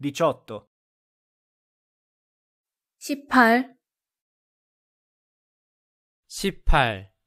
18 18 18